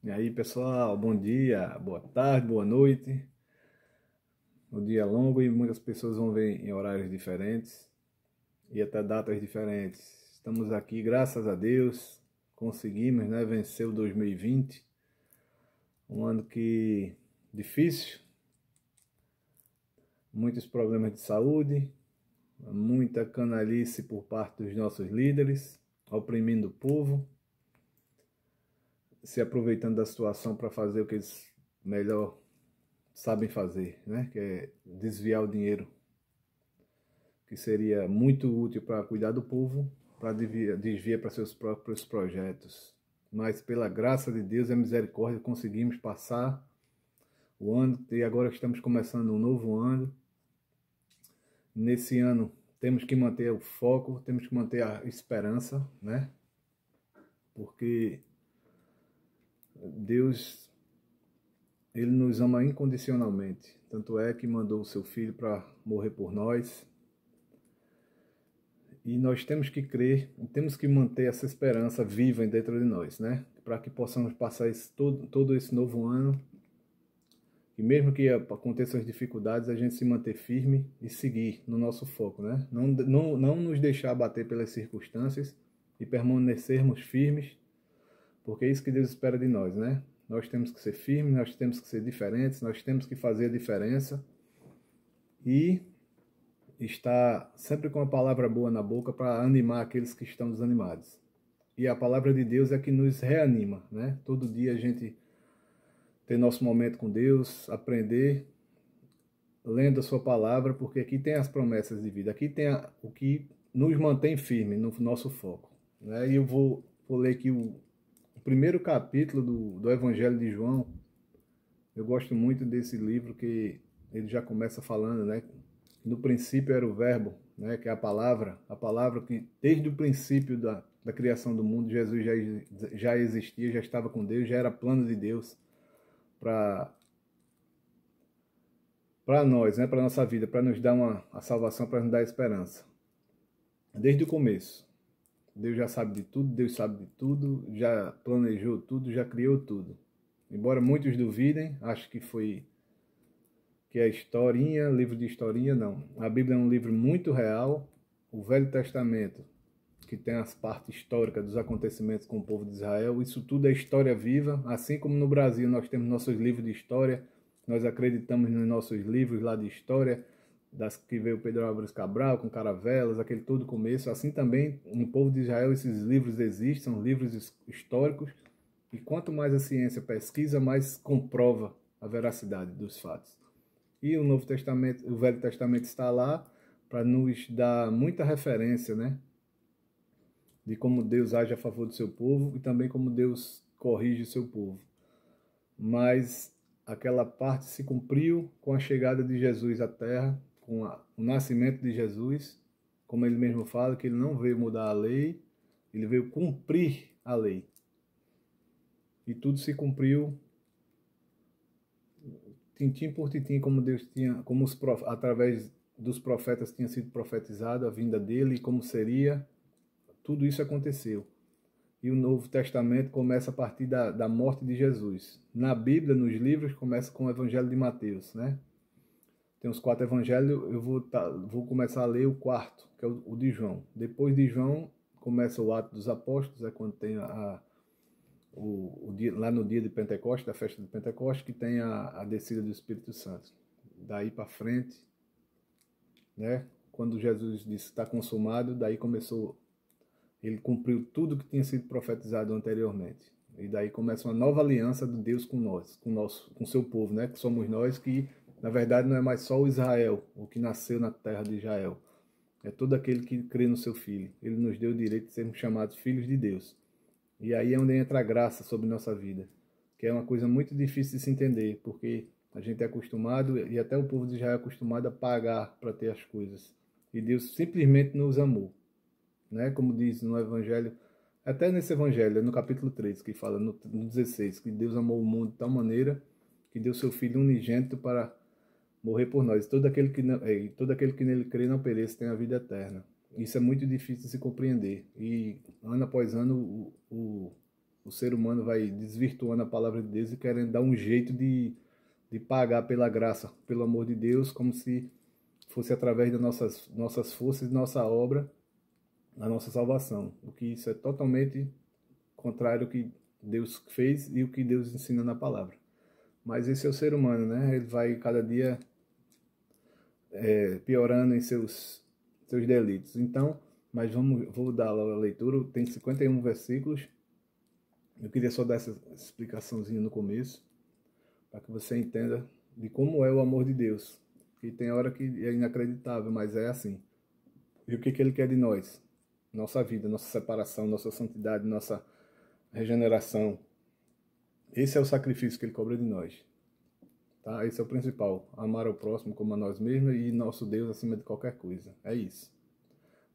E aí, pessoal, bom dia, boa tarde, boa noite. O dia é longo e muitas pessoas vão ver em horários diferentes e até datas diferentes. Estamos aqui, graças a Deus, conseguimos, né, vencer o 2020. Um ano que difícil. Muitos problemas de saúde, muita canalice por parte dos nossos líderes, oprimindo o povo se aproveitando da situação para fazer o que eles melhor sabem fazer, né? Que é desviar o dinheiro que seria muito útil para cuidar do povo, para desviar, para seus próprios projetos. Mas pela graça de Deus e a misericórdia conseguimos passar o ano e agora estamos começando um novo ano. Nesse ano temos que manter o foco, temos que manter a esperança, né? Porque Deus ele nos ama incondicionalmente, tanto é que mandou o seu filho para morrer por nós. E nós temos que crer, temos que manter essa esperança viva dentro de nós, né? Para que possamos passar esse, todo, todo esse novo ano. E mesmo que aconteçam as dificuldades, a gente se manter firme e seguir no nosso foco, né? Não, não, não nos deixar bater pelas circunstâncias e permanecermos firmes porque é isso que Deus espera de nós, né? Nós temos que ser firmes, nós temos que ser diferentes, nós temos que fazer a diferença e estar sempre com a palavra boa na boca para animar aqueles que estão desanimados. E a palavra de Deus é que nos reanima, né? Todo dia a gente tem nosso momento com Deus, aprender lendo a sua palavra, porque aqui tem as promessas de vida, aqui tem a, o que nos mantém firme no nosso foco. Né? E eu vou, vou ler aqui o primeiro capítulo do, do Evangelho de João, eu gosto muito desse livro que ele já começa falando, né? No princípio era o verbo, né? Que é a palavra, a palavra que desde o princípio da, da criação do mundo Jesus já, já existia, já estava com Deus, já era plano de Deus para para nós, né? Para nossa vida, para nos dar uma a salvação, para nos dar esperança. Desde o começo. Deus já sabe de tudo, Deus sabe de tudo, já planejou tudo, já criou tudo. Embora muitos duvidem, acho que foi que é historinha, livro de historinha, não. A Bíblia é um livro muito real. O Velho Testamento, que tem as partes históricas dos acontecimentos com o povo de Israel, isso tudo é história viva. Assim como no Brasil nós temos nossos livros de história, nós acreditamos nos nossos livros lá de história das que veio Pedro Álvares Cabral, com Caravelas, aquele todo começo. Assim também, no povo de Israel, esses livros existem, são livros históricos, e quanto mais a ciência pesquisa, mais comprova a veracidade dos fatos. E o Novo Testamento, o Velho Testamento está lá para nos dar muita referência, né? De como Deus age a favor do seu povo e também como Deus corrige o seu povo. Mas aquela parte se cumpriu com a chegada de Jesus à terra com a, o nascimento de Jesus, como ele mesmo fala, que ele não veio mudar a lei, ele veio cumprir a lei. E tudo se cumpriu tintim por tintim, como Deus tinha, como os prof, através dos profetas tinha sido profetizado a vinda dele e como seria, tudo isso aconteceu. E o Novo Testamento começa a partir da, da morte de Jesus. Na Bíblia, nos livros, começa com o Evangelho de Mateus, né? tem os quatro evangelhos, eu vou, tá, vou começar a ler o quarto, que é o, o, de João. Depois de João, começa o Ato dos Apóstolos, é quando tem a, a o, o, dia, lá no dia de Pentecostes, da festa de Pentecostes, que tem a, a descida do Espírito Santo. Daí para frente, né? quando Jesus disse está consumado, daí começou, ele cumpriu tudo que tinha sido profetizado anteriormente. E daí começa uma nova aliança de Deus com nós, com nosso, com seu povo, né? Que somos nós que na verdade, não é mais só o Israel, o que nasceu na terra de Israel. É todo aquele que crê no seu filho. Ele nos deu o direito de sermos chamados filhos de Deus. E aí é onde entra a graça sobre nossa vida, que é uma coisa muito difícil de se entender, porque a gente é acostumado, e até o povo de Israel é acostumado a pagar para ter as coisas. E Deus simplesmente nos amou. Né? Como diz no Evangelho, até nesse Evangelho, no capítulo 3, que fala, no 16, que Deus amou o mundo de tal maneira que deu seu Filho unigênito para morrer por nós. Todo aquele que não, todo aquele que nele crê não perece, tem a vida eterna. Isso é muito difícil de se compreender. E ano após ano o, o, o ser humano vai desvirtuando a palavra de Deus e querendo dar um jeito de, de pagar pela graça, pelo amor de Deus, como se fosse através das nossas, nossas forças, nossa obra, a nossa salvação. O que isso é totalmente contrário ao que Deus fez e o que Deus ensina na palavra. Mas esse é o ser humano, né? Ele vai cada dia é, piorando em seus, seus delitos. Então, mas vamos, vou dar a leitura, tem 51 versículos. Eu queria só dar essa explicaçãozinha no começo, para que você entenda de como é o amor de Deus. E tem hora que é inacreditável, mas é assim. E o que, que ele quer de nós? Nossa vida, nossa separação, nossa santidade, nossa regeneração, esse é o sacrifício que ele cobra de nós. Tá? Esse é o principal. Amar ao próximo como a nós mesmos e nosso Deus acima de qualquer coisa. É isso.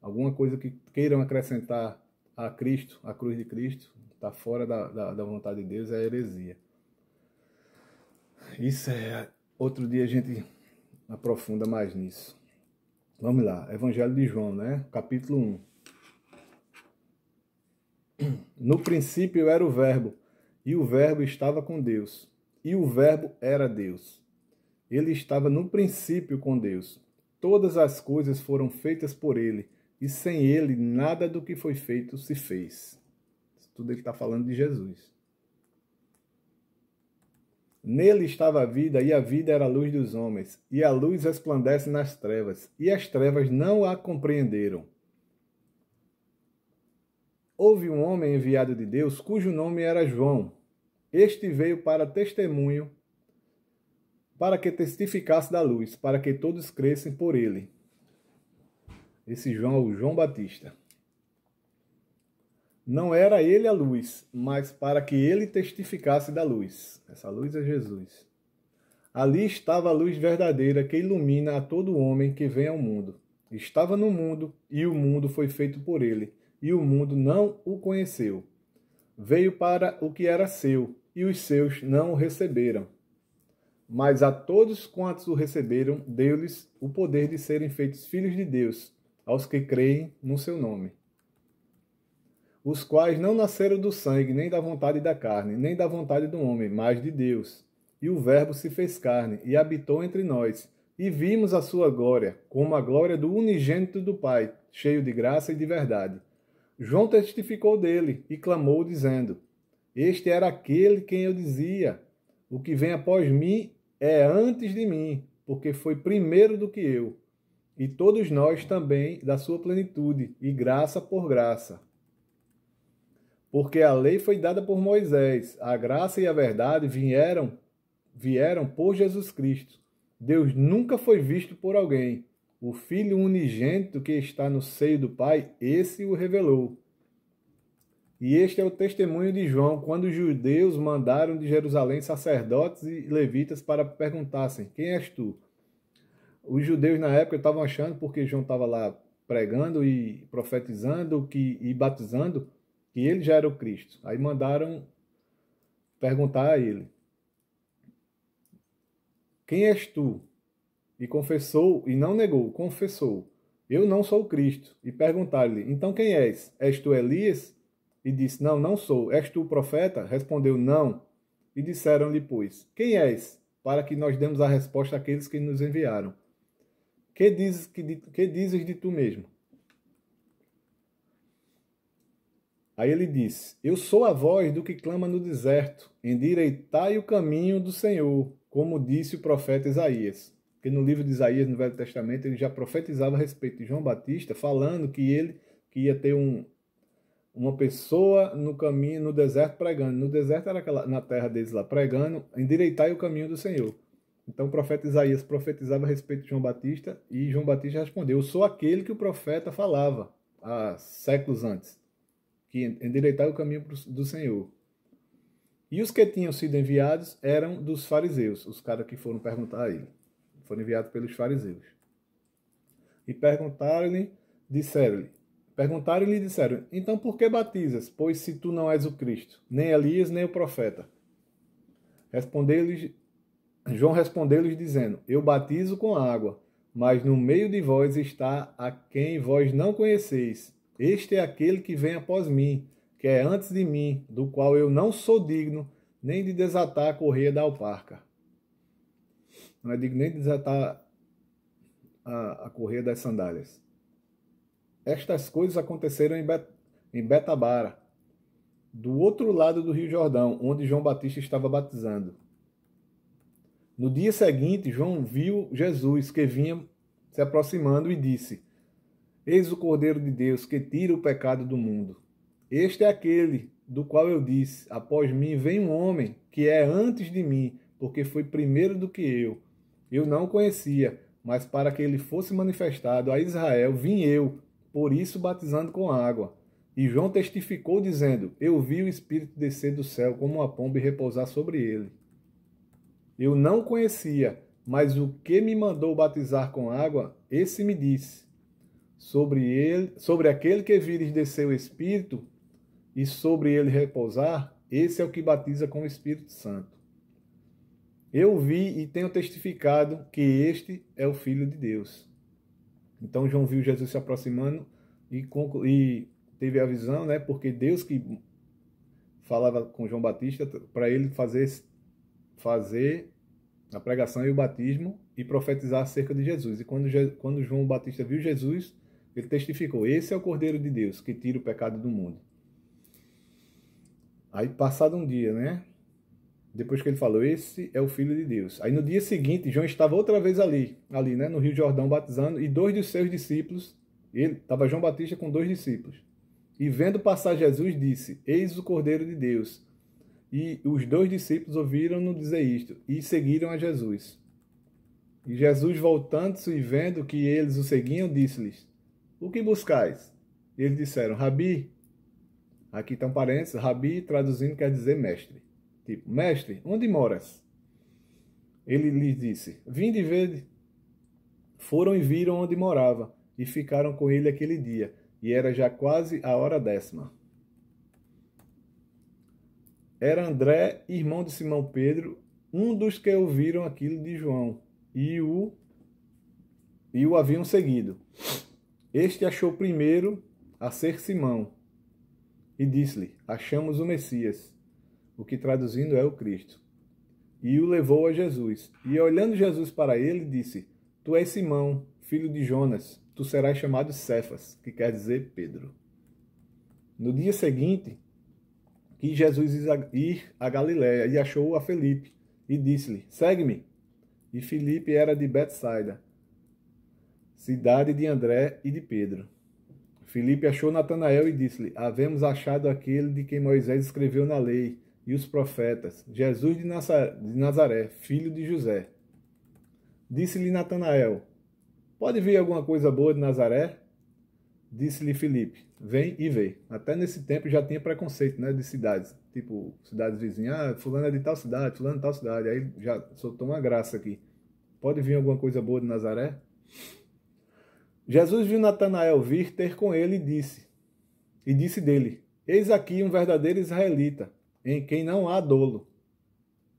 Alguma coisa que queiram acrescentar a Cristo, a cruz de Cristo, está fora da, da, da, vontade de Deus, é heresia. Isso é. Outro dia a gente aprofunda mais nisso. Vamos lá, Evangelho de João, né? Capítulo 1. No princípio era o Verbo e o Verbo estava com Deus. E o Verbo era Deus. Ele estava no princípio com Deus. Todas as coisas foram feitas por ele, e sem ele nada do que foi feito se fez. Isso tudo ele está falando de Jesus. Nele estava a vida, e a vida era a luz dos homens, e a luz resplandece nas trevas, e as trevas não a compreenderam. Houve um homem enviado de Deus cujo nome era João. Este veio para testemunho, para que testificasse da luz, para que todos crescem por ele. Esse João é o João Batista. Não era ele a luz, mas para que ele testificasse da luz. Essa luz é Jesus. Ali estava a luz verdadeira que ilumina a todo homem que vem ao mundo. Estava no mundo, e o mundo foi feito por ele, e o mundo não o conheceu veio para o que era seu, e os seus não o receberam. Mas a todos quantos o receberam, deu-lhes o poder de serem feitos filhos de Deus, aos que creem no seu nome. Os quais não nasceram do sangue, nem da vontade da carne, nem da vontade do homem, mas de Deus. E o Verbo se fez carne e habitou entre nós, e vimos a sua glória, como a glória do unigênito do Pai, cheio de graça e de verdade. João testificou dele e clamou, dizendo: Este era aquele quem eu dizia: O que vem após mim é antes de mim, porque foi primeiro do que eu. E todos nós também da sua plenitude, e graça por graça. Porque a lei foi dada por Moisés, a graça e a verdade vieram vieram por Jesus Cristo. Deus nunca foi visto por alguém. O Filho unigênito que está no seio do Pai, esse o revelou. E este é o testemunho de João quando os judeus mandaram de Jerusalém sacerdotes e levitas para perguntassem: Quem és tu? Os judeus na época estavam achando, porque João estava lá pregando e profetizando que, e batizando, que ele já era o Cristo. Aí mandaram perguntar a ele: Quem és tu? e confessou e não negou, confessou: Eu não sou o Cristo. E perguntaram-lhe: Então quem és? És tu Elias? E disse: Não, não sou. És tu o profeta? Respondeu: Não. E disseram-lhe, pois: Quem és? Para que nós demos a resposta àqueles que nos enviaram. Que dizes, que, que dizes de tu mesmo? Aí ele disse: Eu sou a voz do que clama no deserto, endireitai o caminho do Senhor, como disse o profeta Isaías. Porque no livro de Isaías, no Velho Testamento, ele já profetizava a respeito de João Batista, falando que ele que ia ter um, uma pessoa no caminho, no deserto pregando. No deserto era aquela, na terra deles lá, pregando, endireitar o caminho do Senhor. Então o profeta Isaías profetizava a respeito de João Batista e João Batista respondeu: Eu sou aquele que o profeta falava há séculos antes, que endireitar o caminho do Senhor. E os que tinham sido enviados eram dos fariseus, os caras que foram perguntar a ele foi enviado pelos fariseus. E perguntaram-lhe, disseram-lhe, perguntaram-lhe e disseram, então por que batizas, pois se tu não és o Cristo, nem Elias, nem o profeta? Respondeu-lhes, João respondeu-lhes dizendo, eu batizo com água, mas no meio de vós está a quem vós não conheceis. Este é aquele que vem após mim, que é antes de mim, do qual eu não sou digno, nem de desatar a correia da alparca não é digno nem de desatar a, a correia das sandálias. Estas coisas aconteceram em, Bet, em Betabara, do outro lado do Rio Jordão, onde João Batista estava batizando. No dia seguinte, João viu Jesus que vinha se aproximando e disse: Eis o Cordeiro de Deus que tira o pecado do mundo. Este é aquele do qual eu disse: Após mim vem um homem que é antes de mim, porque foi primeiro do que eu, eu não conhecia, mas para que ele fosse manifestado a Israel, vim eu, por isso batizando com água. E João testificou, dizendo: Eu vi o Espírito descer do céu como uma pomba e repousar sobre ele. Eu não conhecia, mas o que me mandou batizar com água, esse me disse: Sobre ele, sobre aquele que vires descer o Espírito e sobre ele repousar, esse é o que batiza com o Espírito Santo. Eu vi e tenho testificado que este é o Filho de Deus. Então João viu Jesus se aproximando e, e teve a visão, né? Porque Deus que falava com João Batista para ele fazer fazer a pregação e o batismo e profetizar acerca de Jesus. E quando, quando João Batista viu Jesus, ele testificou: Esse é o Cordeiro de Deus que tira o pecado do mundo. Aí, passado um dia, né? Depois que ele falou, esse é o Filho de Deus. Aí no dia seguinte, João estava outra vez ali, ali, né, no Rio Jordão, batizando, e dois dos seus discípulos, ele estava João Batista com dois discípulos, e vendo passar Jesus, disse: Eis o Cordeiro de Deus. E os dois discípulos ouviram-no dizer isto, e seguiram a Jesus. E Jesus, voltando-se e vendo que eles o seguiam, disse-lhes: O que buscais? Eles disseram: Rabi. Aqui estão tá parênteses: Rabi, traduzindo, quer dizer mestre. Tipo, mestre, onde moras? Ele lhes disse: Vim de ver. Foram e viram onde morava, e ficaram com ele aquele dia, e era já quase a hora décima. Era André, irmão de Simão Pedro, um dos que ouviram aquilo de João, e o, e o haviam seguido. Este achou primeiro a ser Simão, e disse-lhe: Achamos o Messias o que traduzindo é o Cristo. E o levou a Jesus. E olhando Jesus para ele, disse: Tu és Simão, filho de Jonas, tu serás chamado Cefas, que quer dizer Pedro. No dia seguinte, quis Jesus ir a Galiléia e achou a Felipe e disse-lhe: Segue-me. E Felipe era de Betsaida, cidade de André e de Pedro. Felipe achou Natanael e disse-lhe: Havemos achado aquele de quem Moisés escreveu na lei e os profetas, Jesus de Nazaré, filho de José. Disse-lhe Natanael: Pode vir alguma coisa boa de Nazaré? Disse-lhe Filipe: Vem e vê. Até nesse tempo já tinha preconceito né, de cidades, tipo cidades vizinhas. Ah, fulano é de tal cidade, fulano é de tal cidade. Aí já soltou uma graça aqui. Pode vir alguma coisa boa de Nazaré? Jesus viu Natanael vir ter com ele e disse: E disse dele: Eis aqui um verdadeiro israelita, em quem não há dolo.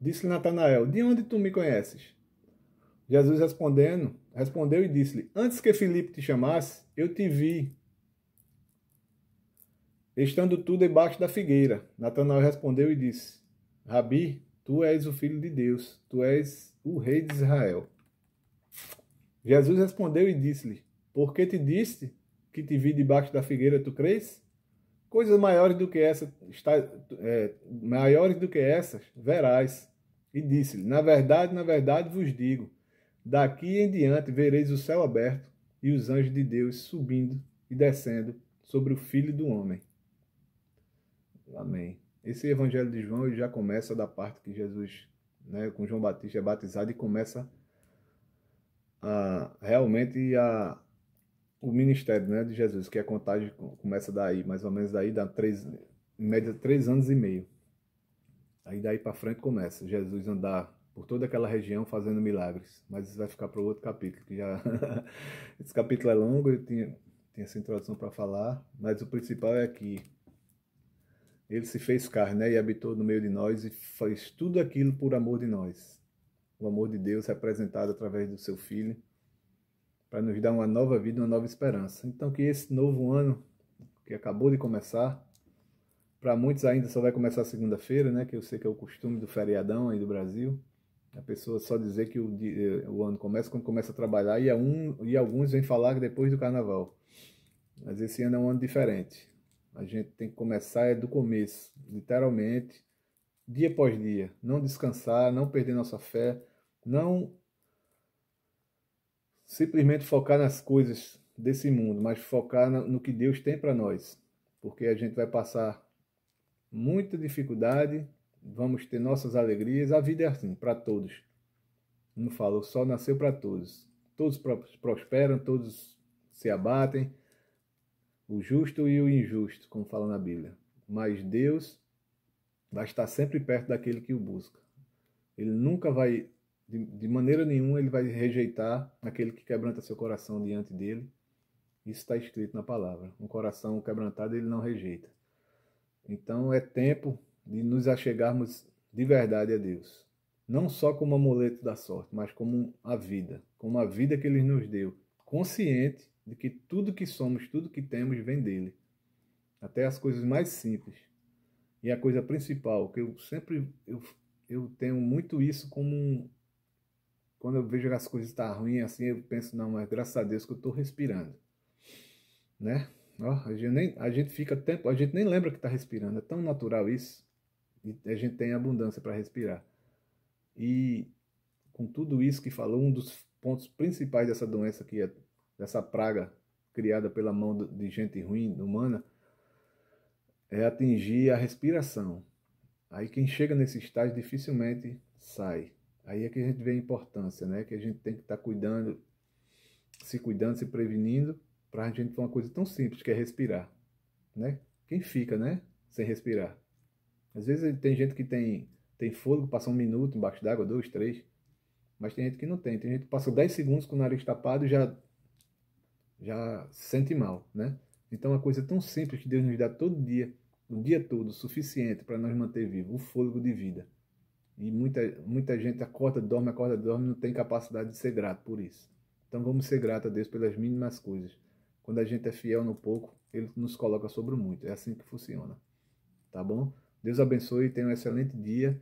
Disse-lhe Natanael: De onde tu me conheces? Jesus respondendo, respondeu e disse-lhe: Antes que Filipe te chamasse, eu te vi. Estando tu debaixo da figueira, Natanael respondeu e disse: Rabi, tu és o filho de Deus, tu és o rei de Israel. Jesus respondeu e disse-lhe: Por que te disse que te vi debaixo da figueira, tu crês? Coisas maiores do que essa, está, é, maiores do que essas, verás. E disse-lhe: Na verdade, na verdade vos digo, daqui em diante vereis o céu aberto e os anjos de Deus subindo e descendo sobre o Filho do Homem. Amém. Esse Evangelho de João já começa da parte que Jesus, né, com João Batista, é batizado e começa a, realmente a o ministério né, de Jesus, que a é contagem começa daí, mais ou menos daí, dá três, em média três anos e meio. Aí daí para frente começa Jesus andar por toda aquela região fazendo milagres, mas isso vai ficar para o outro capítulo, que já esse capítulo é longo, eu tinha, tinha essa introdução para falar, mas o principal é que ele se fez carne né, e habitou no meio de nós e fez tudo aquilo por amor de nós. O amor de Deus representado através do seu Filho para nos dar uma nova vida, uma nova esperança. Então, que esse novo ano que acabou de começar, para muitos ainda só vai começar segunda-feira, né? Que eu sei que é o costume do feriadão aí do Brasil. A pessoa só dizer que o, eh, o ano começa quando começa a trabalhar e, um, e alguns vêm falar depois do carnaval. Mas esse ano é um ano diferente. A gente tem que começar é do começo, literalmente, dia após dia. Não descansar, não perder nossa fé, não simplesmente focar nas coisas desse mundo, mas focar no que Deus tem para nós, porque a gente vai passar muita dificuldade, vamos ter nossas alegrias, a vida é assim para todos. Não falou, só nasceu para todos. Todos prosperam, todos se abatem, o justo e o injusto, como fala na Bíblia. Mas Deus vai estar sempre perto daquele que o busca. Ele nunca vai de, de maneira nenhuma ele vai rejeitar aquele que quebranta seu coração diante dele. Isso está escrito na palavra. Um coração quebrantado ele não rejeita. Então é tempo de nos achegarmos de verdade a Deus. Não só como amuleto da sorte, mas como a vida, como a vida que ele nos deu, consciente de que tudo que somos, tudo que temos vem dele. Até as coisas mais simples. E a coisa principal, que eu sempre eu, eu tenho muito isso como um, quando eu vejo que as coisas estão tá ruins assim, eu penso, não, mas graças a Deus que eu estou respirando. Né? Ó, a, gente nem, a gente fica tempo, a gente nem lembra que está respirando. É tão natural isso. E a gente tem abundância para respirar. E com tudo isso que falou, um dos pontos principais dessa doença aqui, é, dessa praga criada pela mão de gente ruim, humana, é atingir a respiração. Aí quem chega nesse estágio dificilmente sai. Aí é que a gente vê a importância, né? Que a gente tem que estar tá cuidando, se cuidando, se prevenindo, para a gente ter uma coisa tão simples que é respirar, né? Quem fica, né? Sem respirar. Às vezes tem gente que tem, tem fôlego, passa um minuto embaixo d'água, dois, três. Mas tem gente que não tem. Tem gente que passa dez segundos com o nariz tapado e já, já se sente mal, né? Então é uma coisa tão simples que Deus nos dá todo dia, o dia todo, o suficiente para nos manter vivos, o fôlego de vida. E muita, muita gente acorda, dorme, acorda, dorme, não tem capacidade de ser grato por isso. Então vamos ser grato a Deus pelas mínimas coisas. Quando a gente é fiel no pouco, Ele nos coloca sobre o muito. É assim que funciona. Tá bom? Deus abençoe, tenha um excelente dia.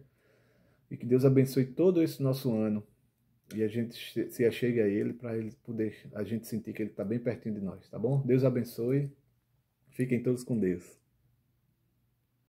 E que Deus abençoe todo esse nosso ano. E a gente se achegue a Ele para Ele poder a gente sentir que Ele está bem pertinho de nós. Tá bom? Deus abençoe. Fiquem todos com Deus.